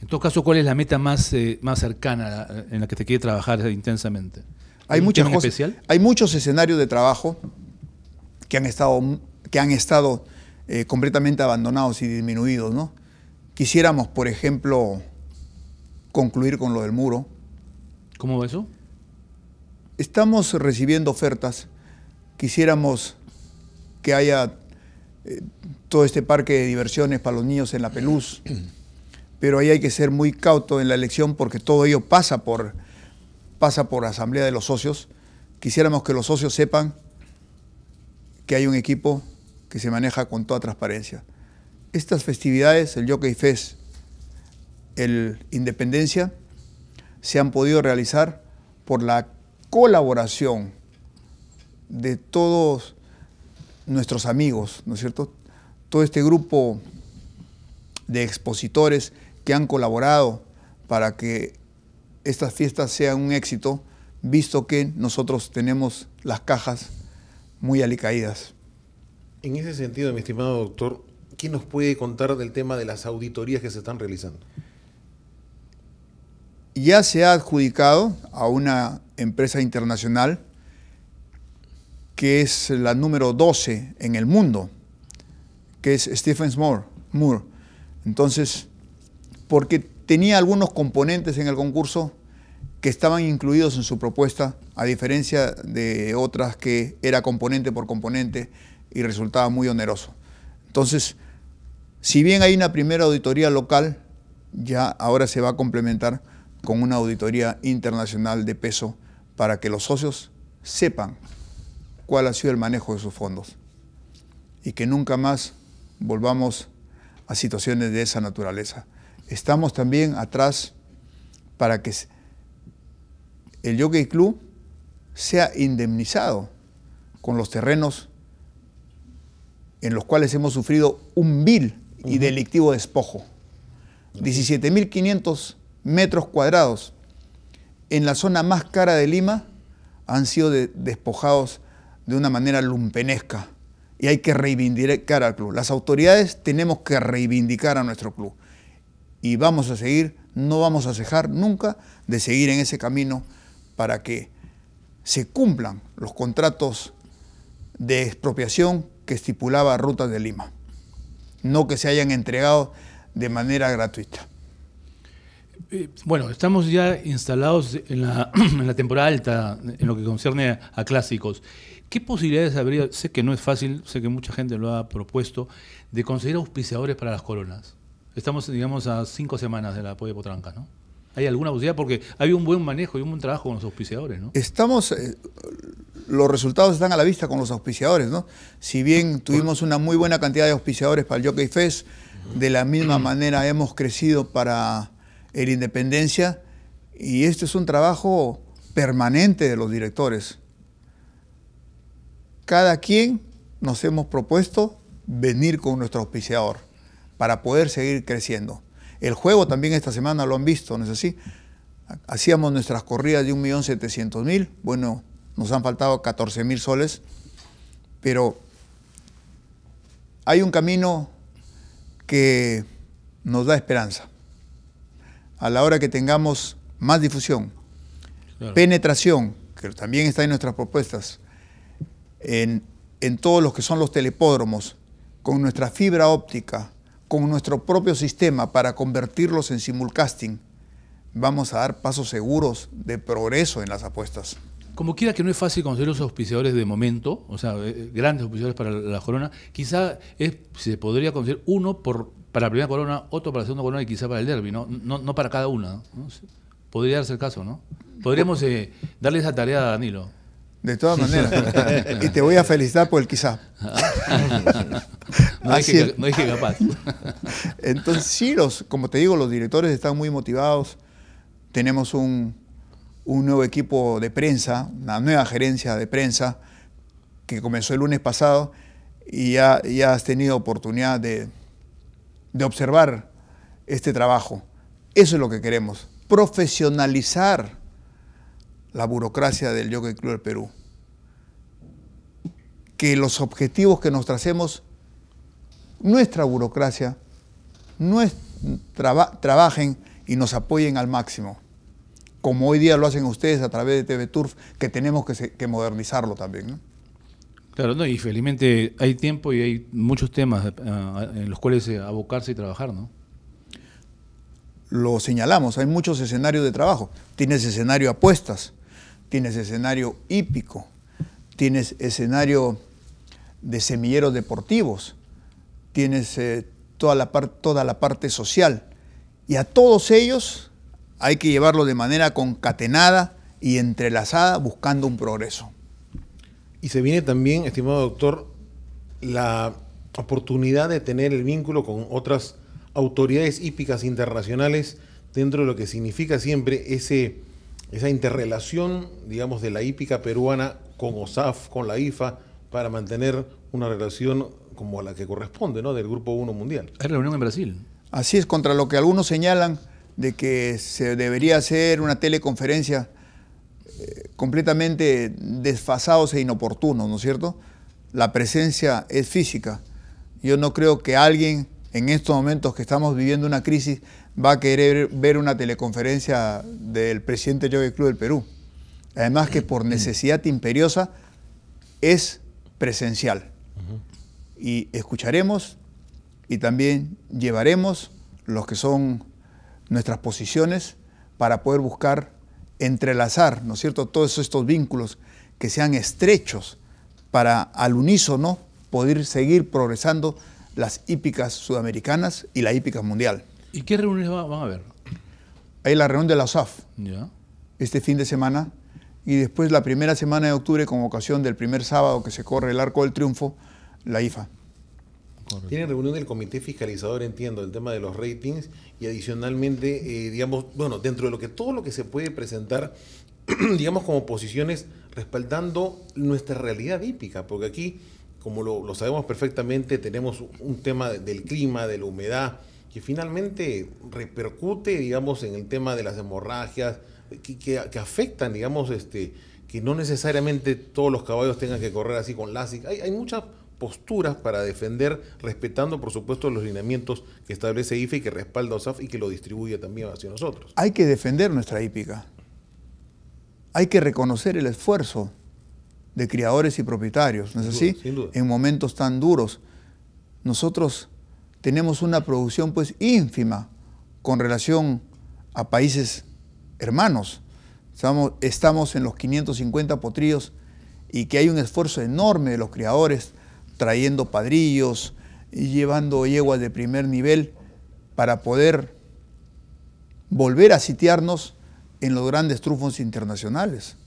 En todo caso, ¿cuál es la meta más, eh, más cercana eh, en la que te quiere trabajar intensamente? Hay, muchas hay muchos escenarios de trabajo que han estado, que han estado eh, completamente abandonados y disminuidos, ¿no? Quisiéramos, por ejemplo, concluir con lo del muro. ¿Cómo eso? Estamos recibiendo ofertas. Quisiéramos que haya eh, todo este parque de diversiones para los niños en la Pelús. Pero ahí hay que ser muy cauto en la elección porque todo ello pasa por, pasa por asamblea de los socios. Quisiéramos que los socios sepan que hay un equipo que se maneja con toda transparencia estas festividades, el Jockey Fest, el Independencia, se han podido realizar por la colaboración de todos nuestros amigos, ¿no es cierto? Todo este grupo de expositores que han colaborado para que estas fiestas sean un éxito, visto que nosotros tenemos las cajas muy alicaídas. En ese sentido, mi estimado doctor, ¿Qué nos puede contar del tema de las auditorías que se están realizando? Ya se ha adjudicado a una empresa internacional que es la número 12 en el mundo, que es Stephens Moore. Moore. Entonces, porque tenía algunos componentes en el concurso que estaban incluidos en su propuesta, a diferencia de otras que era componente por componente y resultaba muy oneroso. Entonces, si bien hay una primera auditoría local, ya ahora se va a complementar con una auditoría internacional de peso para que los socios sepan cuál ha sido el manejo de sus fondos y que nunca más volvamos a situaciones de esa naturaleza. Estamos también atrás para que el Jockey Club sea indemnizado con los terrenos en los cuales hemos sufrido un mil y delictivo despojo. 17.500 metros cuadrados en la zona más cara de Lima han sido despojados de una manera lumpenesca y hay que reivindicar al club. Las autoridades tenemos que reivindicar a nuestro club y vamos a seguir, no vamos a cejar nunca de seguir en ese camino para que se cumplan los contratos de expropiación que estipulaba Rutas de Lima no que se hayan entregado de manera gratuita. Eh, bueno, estamos ya instalados en la, temporada alta en lo que concierne a, clásicos. ¿Qué posibilidades habría, sé que no es fácil, sé que mucha gente lo ha propuesto, de conseguir auspiciadores para las coronas? Estamos, digamos, a cinco semanas de la de Potranca, ¿no? ¿Hay alguna posibilidad? Porque hay un buen manejo y un buen trabajo con los auspiciadores, ¿no? Estamos, eh, los resultados están a la vista con los auspiciadores, ¿no? Si bien tuvimos una muy buena cantidad de auspiciadores para el Jockey Fest, de la misma manera hemos crecido para el Independencia y este es un trabajo permanente de los directores. Cada quien nos hemos propuesto venir con nuestro auspiciador para poder seguir creciendo. El juego también esta semana lo han visto, ¿no es así? Hacíamos nuestras corridas de 1.700.000, bueno, nos han faltado 14.000 soles, pero hay un camino que nos da esperanza. A la hora que tengamos más difusión, penetración, que también está en nuestras propuestas, en todos los que son los telepódromos, con nuestra fibra óptica, con nuestro propio sistema para convertirlos en simulcasting, vamos a dar pasos seguros de progreso en las apuestas. Como quiera que no es fácil conseguir los auspiciadores de momento, o sea, eh, grandes auspiciadores para la corona, quizá se podría conseguir uno por, para la primera corona, otro para la segunda corona y quizá para el derby, ¿no? No, no para cada una. Podría darse el caso, ¿no? Podríamos eh, darle esa tarea a Danilo. De todas maneras. y te voy a felicitar por el quizá no, dije, capaz. Entonces, sí, los, como te digo, los directores están muy motivados. Tenemos un, un nuevo equipo de prensa, una nueva gerencia de prensa que comenzó el lunes pasado y ya, ya has tenido oportunidad de, de observar este trabajo. Eso es lo que queremos, profesionalizar la burocracia del Jockey Club del Perú. Que los objetivos que nos tracemos, nuestra burocracia, trabajen y nos apoyen al máximo, como hoy día lo hacen ustedes a través de TV Turf, que tenemos que, modernizarlo también. Claro, no, y felizmente hay tiempo y hay muchos temas eh, en los cuales eh, abocarse y trabajar, ¿no? Lo señalamos, hay muchos escenarios de trabajo. Tienes escenario apuestas, tienes escenario hípico, tienes escenario de semilleros deportivos, tienes eh, toda la parte social. Y a todos ellos hay que llevarlo de manera concatenada y entrelazada buscando un progreso. Y se viene también, estimado doctor, la oportunidad de tener el vínculo con otras autoridades hípicas internacionales dentro de lo que significa siempre ese esa interrelación, digamos, de la hípica peruana con OSAF, con la IFA, para mantener una relación como la que corresponde, ¿no? Del Grupo 1 Mundial. la reunión en Brasil. Así es, contra lo que algunos señalan de que se debería hacer una teleconferencia eh, completamente desfasados e inoportunos, ¿no es cierto? La presencia es física. Yo no creo que alguien en estos momentos que estamos viviendo una crisis va a querer ver una teleconferencia del presidente Jockey Club del Perú. Además que por necesidad imperiosa es presencial. Y escucharemos y también llevaremos los que son nuestras posiciones para poder buscar entrelazar, ¿no es cierto?, todos estos vínculos que sean estrechos para al unísono poder seguir progresando las hípicas sudamericanas y la hípica mundial. ¿Y qué reuniones van a haber? Hay la reunión de la SAF este fin de semana y después la primera semana de octubre con ocasión del primer sábado que se corre el Arco del Triunfo, la IFA. Tiene reunión del comité fiscalizador, entiendo, el tema de los ratings y adicionalmente, eh, digamos, bueno, dentro de lo que todo lo que se puede presentar, digamos, como posiciones respaldando nuestra realidad hípica, porque aquí, como lo sabemos perfectamente, tenemos un tema del clima, de la humedad, finalmente repercute, digamos, en el tema de las hemorragias, que, que, afectan, digamos, este, que no necesariamente todos los caballos tengan que correr así con láser Hay, hay muchas posturas para defender, respetando por supuesto los lineamientos que establece IFE y que respalda OSAF y que lo distribuye también hacia nosotros. Hay que defender nuestra hípica. Hay que reconocer el esfuerzo de criadores y propietarios, ¿no así? En momentos tan duros. Nosotros tenemos una producción pues ínfima con relación a países hermanos. Estamos, estamos en los 550 potrillos y que hay un esfuerzo enorme de los criadores trayendo padrillos y llevando yeguas de primer nivel para poder volver a sitiarnos en los grandes trufos internacionales.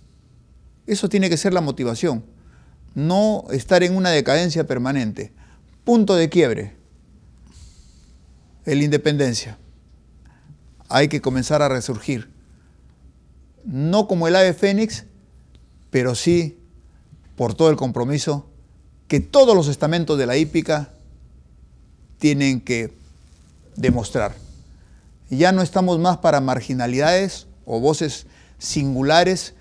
Eso tiene que ser la motivación, no estar en una decadencia permanente. Punto de quiebre el independencia. Hay que comenzar a resurgir. No como el ave fénix, pero sí por todo el compromiso que todos los estamentos de la hípica tienen que demostrar. Ya no estamos más para marginalidades o voces singulares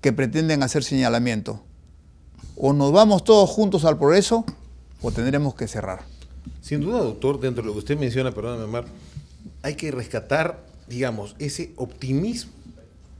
que pretenden hacer señalamiento. O nos vamos todos juntos al progreso o tendremos que cerrar. Sin duda, doctor, dentro de lo que usted menciona, perdóname, Mar, hay que rescatar, digamos, ese optimismo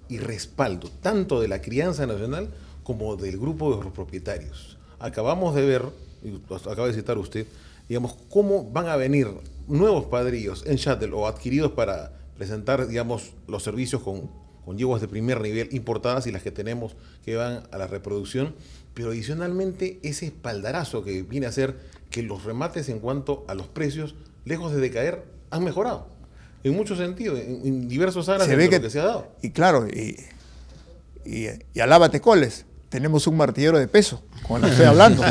y respaldo, tanto de la crianza nacional como del grupo de los propietarios. Acabamos de ver, y acaba de citar usted, digamos, cómo van a venir nuevos padrillos en shuttle o adquiridos para presentar, digamos, los servicios con, con yeguas de primer nivel importadas y las que tenemos que van a la reproducción, pero adicionalmente ese espaldarazo que viene a ser los remates en cuanto a los precios, lejos de decaer, han mejorado. En muchos sentidos, en, diversos áreas se ve que, se ha dado. Y claro, y, y, alábate coles tenemos un martillero de peso, como lo estoy hablando,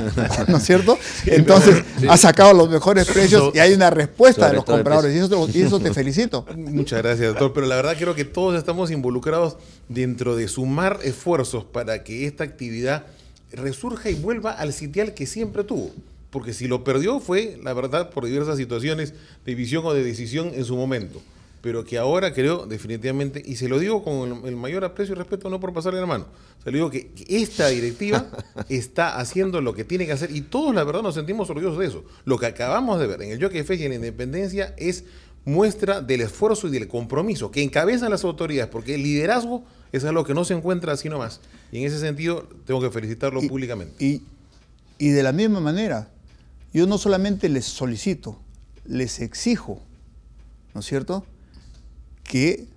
¿no es cierto? Entonces, ha sacado los mejores precios y hay una respuesta de los compradores, y, eso te, y eso te felicito. Muchas gracias, doctor, pero la verdad creo que todos estamos involucrados dentro de sumar esfuerzos para que esta actividad resurja y vuelva al sitial que siempre tuvo porque si lo perdió fue, la verdad, por diversas situaciones de visión o de decisión en su momento, pero que ahora creo definitivamente, y se lo digo con el mayor aprecio y respeto, no por pasarle la mano, se lo digo que esta directiva está haciendo lo que tiene que hacer y todos la verdad nos sentimos orgullosos de eso. Lo que acabamos de ver en el Jockey Fest y en Independencia es muestra del esfuerzo y del compromiso que encabezan las autoridades, porque el liderazgo es algo que no se encuentra así nomás. Y en ese sentido tengo que felicitarlo públicamente. y de la misma manera, yo no solamente les solicito, les exijo, ¿no es cierto?, que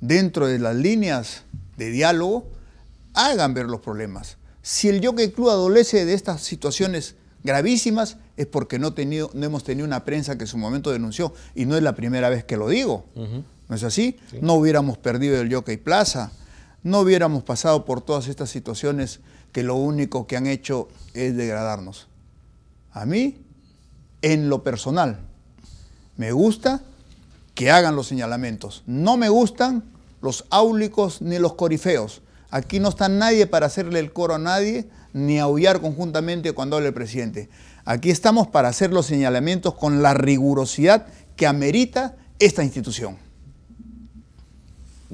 dentro de las líneas de diálogo hagan ver los problemas. Si el Jockey Club adolece de estas situaciones gravísimas es porque no, hemos tenido una prensa que en su momento denunció, y no es la primera vez que lo digo, ¿no es así? No hubiéramos perdido el Jockey Plaza, no hubiéramos pasado por todas estas situaciones que lo único que han hecho es degradarnos. A mí, en lo personal, me gusta que hagan los señalamientos. No me gustan los áulicos ni los corifeos. Aquí no está nadie para hacerle el coro a nadie ni aullar conjuntamente cuando hable el presidente. Aquí estamos para hacer los señalamientos con la rigurosidad que amerita esta institución.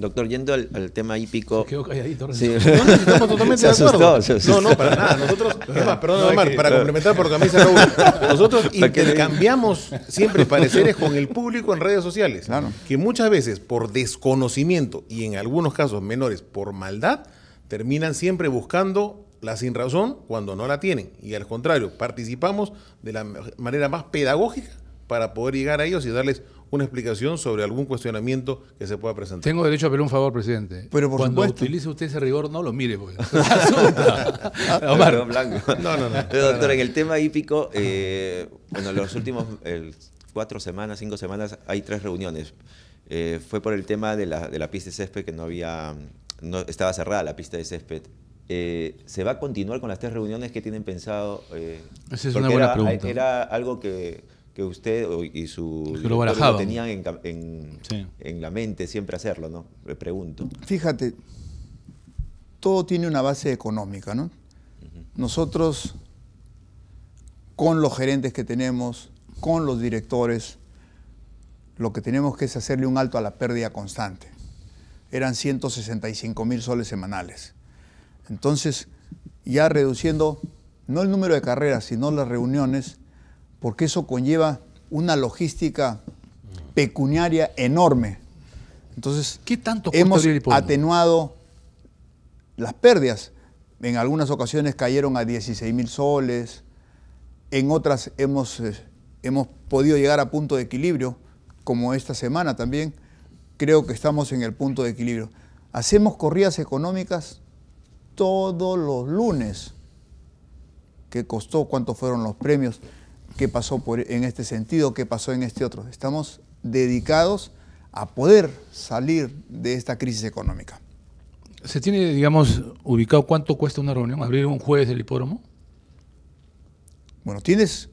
Doctor, yendo al, tema hípico. Se calladito. No, no, estamos totalmente de acuerdo. No, no, para nada. Nosotros, es perdón, Omar, para complementar, porque a mí se Nosotros intercambiamos siempre pareceres con el público en redes sociales. Que muchas veces, por desconocimiento y en algunos casos menores, por maldad, terminan siempre buscando la sin razón cuando no la tienen. Y al contrario, participamos de la manera más pedagógica para poder llegar a ellos y darles una explicación sobre algún cuestionamiento que se pueda presentar. Tengo derecho a pedir un favor, presidente. Pero por Cuando utilice usted ese rigor, no lo mire, pues. No, No, no, no. doctor, en el tema hípico, eh, bueno, los últimos cuatro semanas, cinco semanas, hay tres reuniones. Eh, fue por el tema de la, pista de césped que no había, mm, no, estaba cerrada la pista de césped. Eh, ¿Se va a continuar con las tres reuniones que tienen pensado? Esa es una buena pregunta. Era algo que que usted y su lo tenían en, la mente siempre hacerlo, ¿no? Le pregunto. Fíjate, todo tiene una base económica, ¿no? Nosotros, con los gerentes que tenemos, con los directores, lo que tenemos que es hacerle un alto a la pérdida constante. Eran 165 mil soles semanales. Entonces, ya reduciendo no el número de carreras, sino las reuniones, porque eso conlleva una logística pecuniaria enorme. Entonces, ¿Qué tanto hemos atenuado las pérdidas. En algunas ocasiones cayeron a 16 mil soles, en otras hemos, eh, hemos podido llegar a punto de equilibrio, como esta semana también. Creo que estamos en el punto de equilibrio. Hacemos corridas económicas todos los lunes, que costó cuántos fueron los premios qué pasó en este sentido, qué pasó en este otro. Estamos dedicados a poder salir de esta crisis económica. ¿Se tiene, digamos, ubicado cuánto cuesta una reunión, abrir un jueves del hipódromo? Bueno, tienes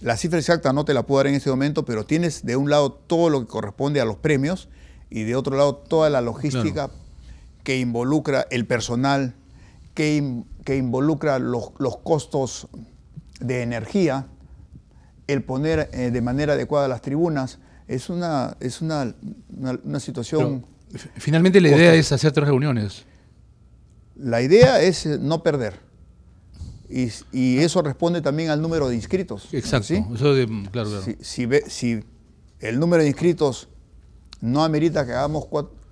la cifra exacta, no te la puedo dar en este momento, pero tienes de un lado todo lo que corresponde a los premios y de otro lado toda la logística que involucra el personal, que, que involucra los, los costos de energía, el poner eh, de manera adecuada las tribunas, es una, es una, una, situación... finalmente la idea es hacer tres reuniones. La idea es eh, no perder. Y, eso responde también al número de inscritos. Exacto. Mm, claro, Si, el número de inscritos no amerita que hagamos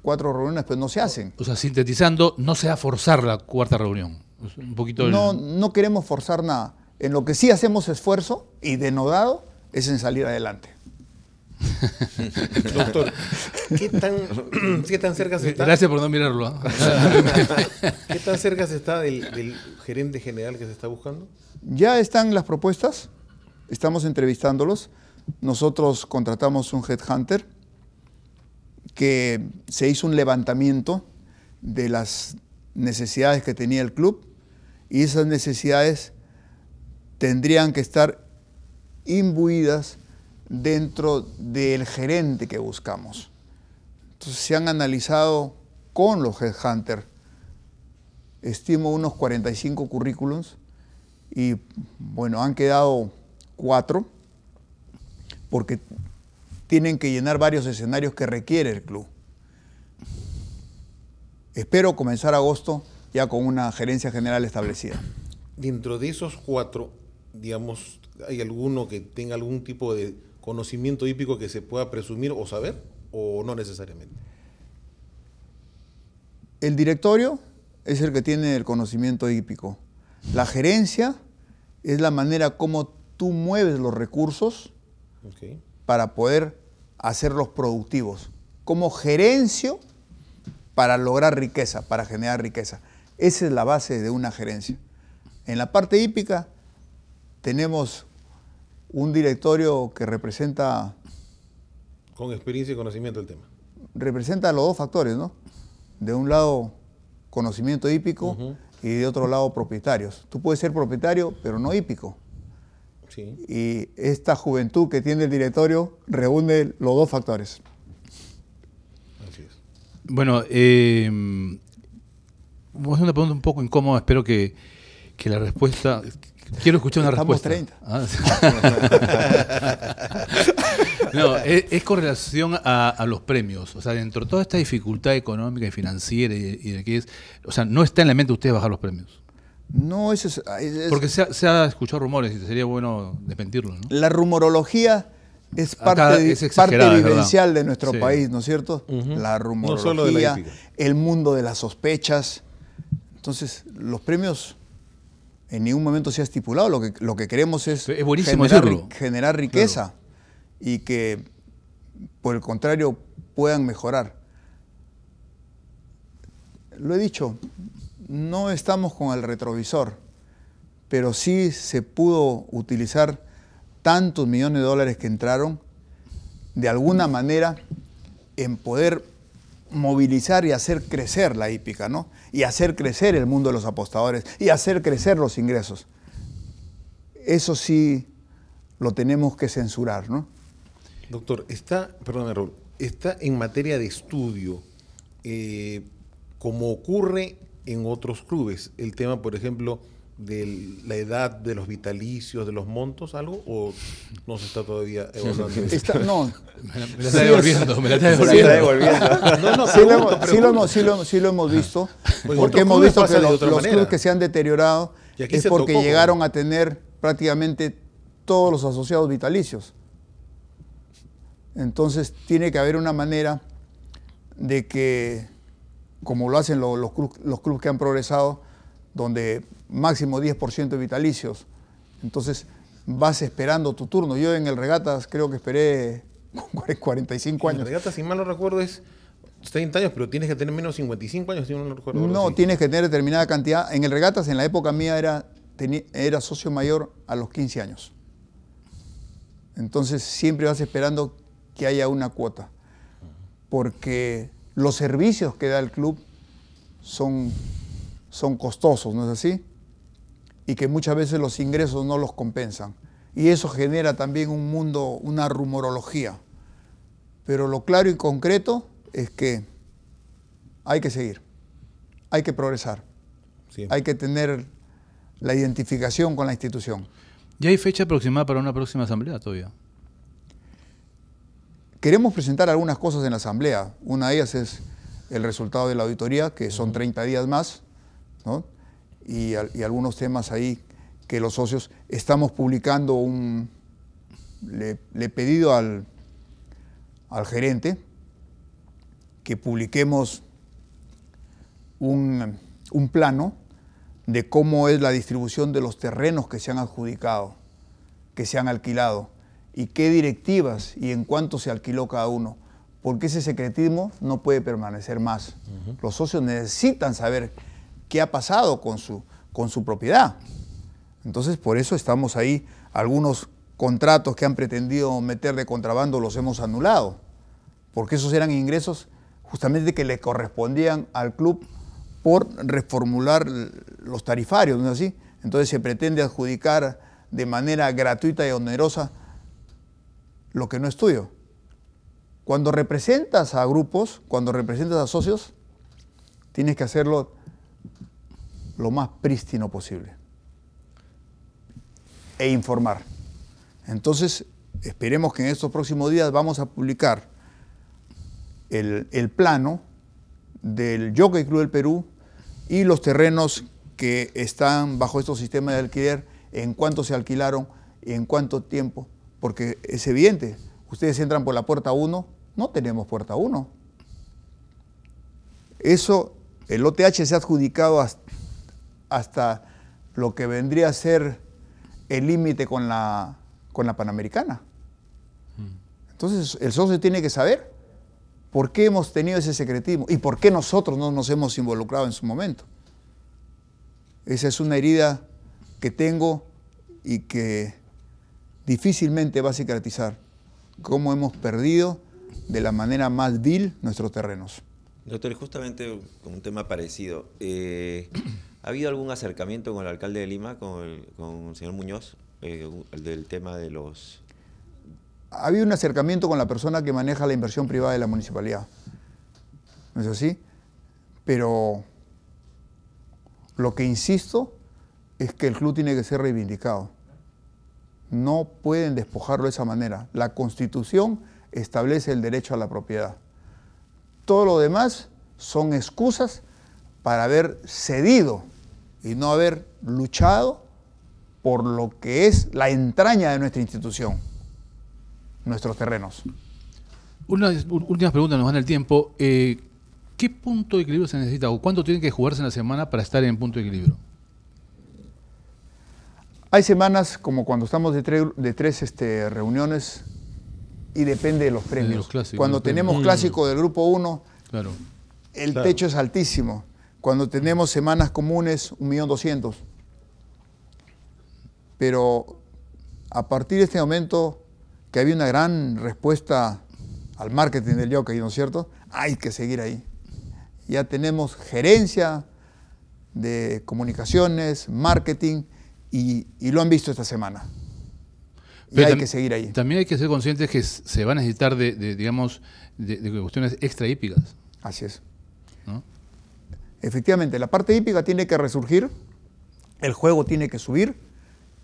cuatro, reuniones, pues no se hacen. O sea, sintetizando, no se va a forzar la cuarta reunión. Un poquito no, no queremos forzar nada en lo que sí hacemos esfuerzo y denodado es en salir adelante. Doctor, ¿qué tan, cerca se está? Gracias por no mirarlo. ¿ah? ¿Qué tan cerca se está del, del, gerente general que se está buscando? Ya están las propuestas, estamos entrevistándolos. Nosotros contratamos un headhunter que se hizo un levantamiento de las necesidades que tenía el club y esas necesidades tendrían que estar imbuidas dentro del gerente que buscamos. Entonces se han analizado con los headhunters, estimo unos 45 currículums y bueno, han quedado cuatro porque tienen que llenar varios escenarios que requiere el club. Espero comenzar agosto ya con una gerencia general establecida. Dentro de esos cuatro, digamos, hay alguno que tenga algún tipo de conocimiento hípico que se pueda presumir o saber o no necesariamente? El directorio es el que tiene el conocimiento hípico. La gerencia es la manera como tú mueves los recursos para poder hacerlos productivos. Como gerencio para lograr riqueza, para generar riqueza. Esa es la base de una gerencia. En la parte hípica tenemos un directorio que representa... Con experiencia y conocimiento del tema. Representa los dos factores, ¿no? De un lado, conocimiento hípico y de otro lado, propietarios. Tú puedes ser propietario, pero no hípico. Sí. Y esta juventud que tiene el directorio reúne los dos factores. Así es. Bueno, a hacer una pregunta un poco incómoda. Espero que, que la respuesta Quiero escuchar una Estamos respuesta. 30. Ah, no, es, con relación a, los premios. O sea, dentro de toda esta dificultad económica y financiera y, de que es. O sea, no está en la mente de ustedes bajar los premios. No, eso es. Porque se ha, escuchado rumores y sería bueno desmentirlo. La rumorología es parte, vivencial de nuestro país, ¿no es cierto? La rumorología, el mundo de las sospechas. Entonces, los premios en ningún momento se ha estipulado. Lo que, lo que queremos es, generar, riqueza y que, por el contrario, puedan mejorar. Lo he dicho, no estamos con el retrovisor, pero sí se pudo utilizar tantos millones de dólares que entraron de alguna manera en poder movilizar y hacer crecer la hípica, ¿no? Y hacer crecer el mundo de los apostadores y hacer crecer los ingresos. Eso sí lo tenemos que censurar, ¿no? Doctor, está, perdón, Raúl, está en materia de estudio, eh, como ocurre en otros clubes, el tema, por ejemplo, de la edad de los vitalicios, de los montos, algo? ¿O no se está todavía no. Me la, está devolviendo, me la Sí lo hemos visto, pues porque hemos visto que los, clubes que se han deteriorado es porque llegaron a tener prácticamente todos los asociados vitalicios. Entonces tiene que haber una manera de que, como lo hacen los, los, clubes que han progresado, donde máximo 10% de vitalicios. Entonces vas esperando tu turno. Yo en el regatas creo que esperé 45 años. En el regatas, si mal no recuerdo, es 30 años, pero tienes que tener menos 55 años, si no recuerdo. No, tienes que tener determinada cantidad. En el regatas, en la época mía, era, era socio mayor a los 15 años. Entonces siempre vas esperando que haya una cuota, porque los servicios que da el club son son costosos, ¿no es así? Y que muchas veces los ingresos no los compensan. Y eso genera también un mundo, una rumorología. Pero lo claro y concreto es que hay que seguir, hay que progresar, hay que tener la identificación con la institución. ¿Ya hay fecha aproximada para una próxima asamblea todavía? Queremos presentar algunas cosas en la asamblea. Una de ellas es el resultado de la auditoría, que son 30 días más y, algunos temas ahí que los socios estamos publicando un... Le, he pedido al, gerente que publiquemos un, plano de cómo es la distribución de los terrenos que se han adjudicado, que se han alquilado, y qué directivas y en cuánto se alquiló cada uno, porque ese secretismo no puede permanecer más. Los socios necesitan saber qué ha pasado con su, con su propiedad. Entonces, por eso estamos ahí. Algunos contratos que han pretendido meter de contrabando los hemos anulado, porque esos eran ingresos justamente que le correspondían al club por reformular los tarifarios, ¿no es así? Entonces se pretende adjudicar de manera gratuita y onerosa lo que no es tuyo. Cuando representas a grupos, cuando representas a socios, tienes que hacerlo lo más prístino posible e informar. Entonces, esperemos que en estos próximos días vamos a publicar el, plano del Jockey Club del Perú y los terrenos que están bajo estos sistemas de alquiler, en cuánto se alquilaron, y en cuánto tiempo, porque es evidente, ustedes entran por la puerta 1, no tenemos puerta 1. Eso el OTH se ha adjudicado hasta hasta lo que vendría a ser el límite con la, con la Panamericana. Mm. Entonces, el socio tiene que saber por qué hemos tenido ese secretismo y por qué nosotros no nos hemos involucrado en su momento. Esa es una herida que tengo y que difícilmente va a cicatrizar. Cómo hemos perdido de la manera más vil nuestros terrenos. Doctor, justamente con un tema parecido. Eh, ¿Ha habido algún acercamiento con el alcalde de Lima, con el, señor Muñoz, eh, del tema de los...? Ha habido un acercamiento con la persona que maneja la inversión privada de la municipalidad. ¿No es así? Pero lo que insisto es que el club tiene que ser reivindicado. No pueden despojarlo de esa manera. La Constitución establece el derecho a la propiedad. Todo lo demás son excusas para haber cedido y no haber luchado por lo que es la entraña de nuestra institución, nuestros terrenos. Una última pregunta, nos van el tiempo. Eh, ¿Qué punto de equilibrio se necesita o cuánto tiene que jugarse en la semana para estar en punto de equilibrio? Hay semanas como cuando estamos de, de tres este, reuniones y depende de los premios. cuando tenemos mm. clásico del grupo 1, el techo es altísimo. Cuando tenemos semanas comunes, un millón doscientos. Pero a partir de este momento, que había una gran respuesta al marketing del yoga, ¿no es cierto? Hay que seguir ahí. Ya tenemos gerencia de comunicaciones, marketing, y, lo han visto esta semana. Y hay que seguir ahí. También hay que ser conscientes que se van a necesitar de, digamos, de, cuestiones extraípicas. Así es. ¿no? Efectivamente, la parte hípica tiene que resurgir, el juego tiene que subir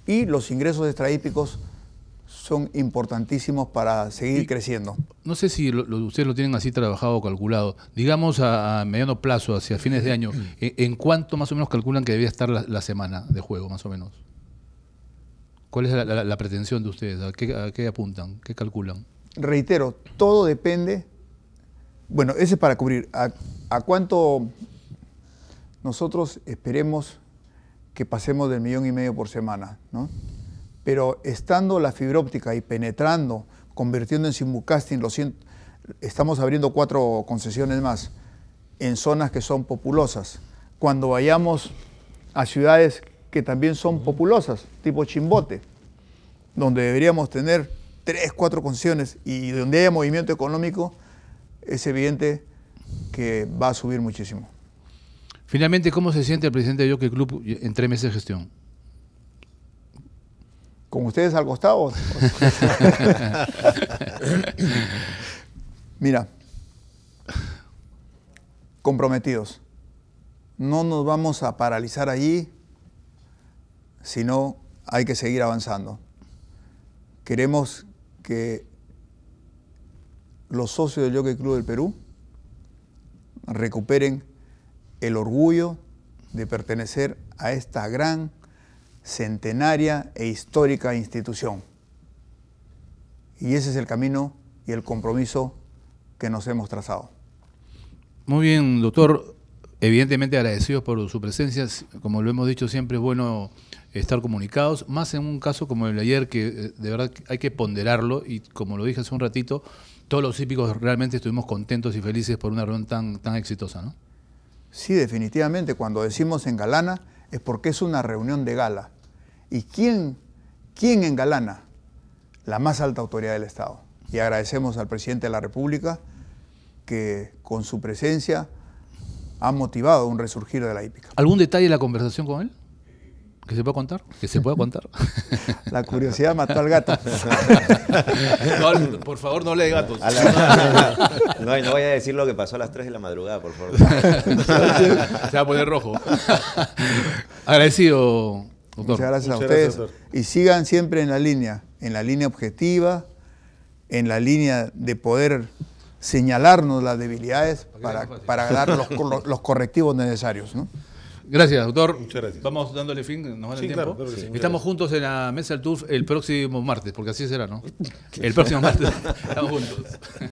y los ingresos extrahípicos son importantísimos para seguir creciendo. No sé si ustedes lo tienen así trabajado o calculado. Digamos a, mediano plazo, hacia fines de año, ¿en, cuánto más o menos calculan que debía estar la, semana de juego, más o menos? ¿Cuál es la, pretensión de ustedes? ¿A qué, apuntan? ¿Qué calculan? Reitero, todo depende. Bueno, ese es para cubrir. ¿A, a cuánto nosotros esperemos que pasemos del millón y medio por semana, Pero estando la fibra óptica y penetrando, convirtiendo en simulcasting, estamos abriendo cuatro concesiones más en zonas que son populosas. Cuando vayamos a ciudades que también son populosas, tipo Chimbote, donde deberíamos tener tres, cuatro concesiones y donde haya movimiento económico, es evidente que va a subir muchísimo. Finalmente, ¿cómo se siente el presidente de Jockey Club en tres meses de gestión? ¿Con ustedes al costado? Mira, comprometidos. No nos vamos a paralizar allí, sino hay que seguir avanzando. Queremos que los socios del Jockey Club del Perú recuperen el orgullo de pertenecer a esta gran, centenaria e histórica institución. Y ese es el camino y el compromiso que nos hemos trazado. Muy bien, doctor. Evidentemente agradecidos por su presencia. Como lo hemos dicho siempre, es bueno estar comunicados, más en un caso como el de ayer, que eh, de verdad hay que ponderarlo, y como lo dije hace un ratito, todos los hípicos realmente estuvimos contentos y felices por una reunión tan, tan exitosa, ¿no? Sí, definitivamente, cuando decimos engalana es porque es una reunión de gala. ¿Y quién, quién engalana? La más alta autoridad del Estado. Y agradecemos al presidente de la República que con su presencia ha motivado un resurgir de la hípica. ¿Algún detalle de la conversación con él? ¿Que se puede contar? ¿Que se puede contar? La curiosidad mató al gato. por favor, no le gatos. No, a decir lo que pasó a las 3 de la madrugada, por favor. Se va a poner rojo. Agradecido, doctor. Muchas gracias a ustedes. y sigan siempre en la línea, en la línea objetiva, en la línea de poder señalarnos las debilidades para, para dar los, los correctivos necesarios. ¿no? Gracias, doctor. Muchas gracias. Vamos dándole fin, nos van el tiempo. Estamos juntos en la mesa del TUF el próximo martes, porque así será, ¿no? El próximo martes estamos juntos.